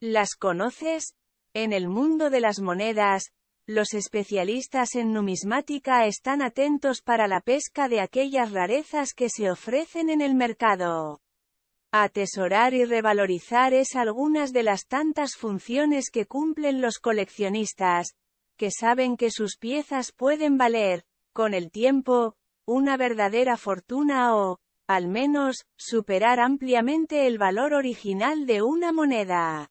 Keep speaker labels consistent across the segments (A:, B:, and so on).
A: ¿Las conoces? En el mundo de las monedas, los especialistas en numismática están atentos para la pesca de aquellas rarezas que se ofrecen en el mercado. Atesorar y revalorizar es algunas de las tantas funciones que cumplen los coleccionistas, que saben que sus piezas pueden valer, con el tiempo, una verdadera fortuna o, al menos, superar ampliamente el valor original de una moneda.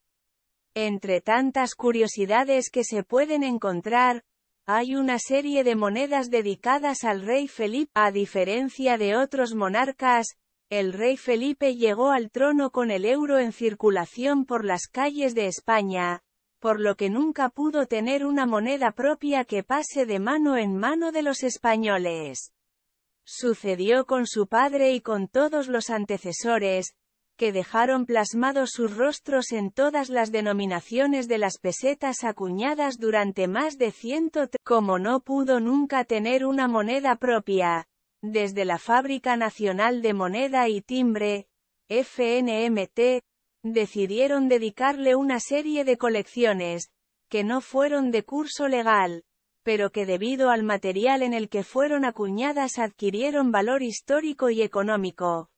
A: Entre tantas curiosidades que se pueden encontrar, hay una serie de monedas dedicadas al rey Felipe. A diferencia de otros monarcas, el rey Felipe llegó al trono con el euro en circulación por las calles de España, por lo que nunca pudo tener una moneda propia que pase de mano en mano de los españoles. Sucedió con su padre y con todos los antecesores, que dejaron plasmados sus rostros en todas las denominaciones de las pesetas acuñadas durante más de ciento. Como no pudo nunca tener una moneda propia, desde la Fábrica Nacional de Moneda y Timbre, FNMT, decidieron dedicarle una serie de colecciones, que no fueron de curso legal, pero que debido al material en el que fueron acuñadas adquirieron valor histórico y económico.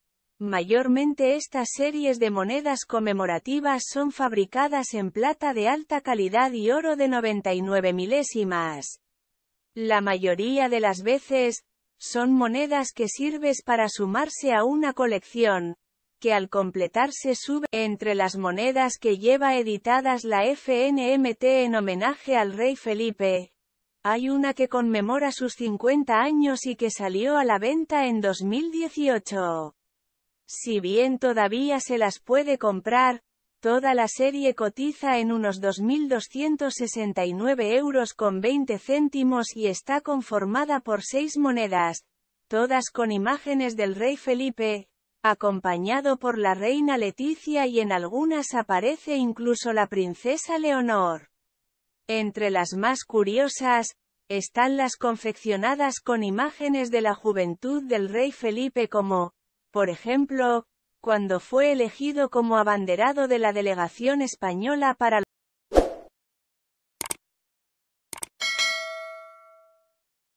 A: Mayormente estas series de monedas conmemorativas son fabricadas en plata de alta calidad y oro de 99 milésimas. La mayoría de las veces, son monedas que sirves para sumarse a una colección, que al completarse sube entre las monedas que lleva editadas la FNMT en homenaje al rey Felipe. Hay una que conmemora sus 50 años y que salió a la venta en 2018. Si bien todavía se las puede comprar, toda la serie cotiza en unos 2.269 euros con 20 céntimos y está conformada por seis monedas, todas con imágenes del rey Felipe, acompañado por la reina Leticia y en algunas aparece incluso la princesa Leonor. Entre las más curiosas, están las confeccionadas con imágenes de la juventud del rey Felipe como, por ejemplo, cuando fue elegido como abanderado de la delegación española para